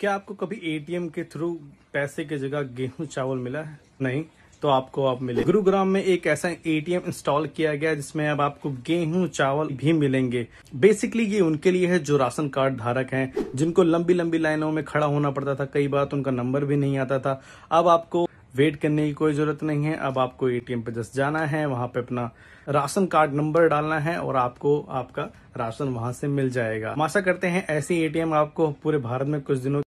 क्या आपको कभी एटीएम के थ्रू पैसे की जगह गेहूं चावल मिला है नहीं तो आपको आप मिले गुरुग्राम में एक ऐसा एटीएम इंस्टॉल किया गया जिसमें अब आपको गेहूं चावल भी मिलेंगे बेसिकली ये उनके लिए है जो राशन कार्ड धारक हैं जिनको लंबी लंबी लाइनों में खड़ा होना पड़ता था कई बार तो उनका नंबर भी नहीं आता था अब आपको वेट करने की कोई जरूरत नहीं है अब आपको एटीएम पे जस्ट जाना है वहां पे अपना राशन कार्ड नंबर डालना है और आपको आपका राशन वहां से मिल जाएगा आशा करते हैं ऐसे एटीएम आपको पूरे भारत में कुछ दिनों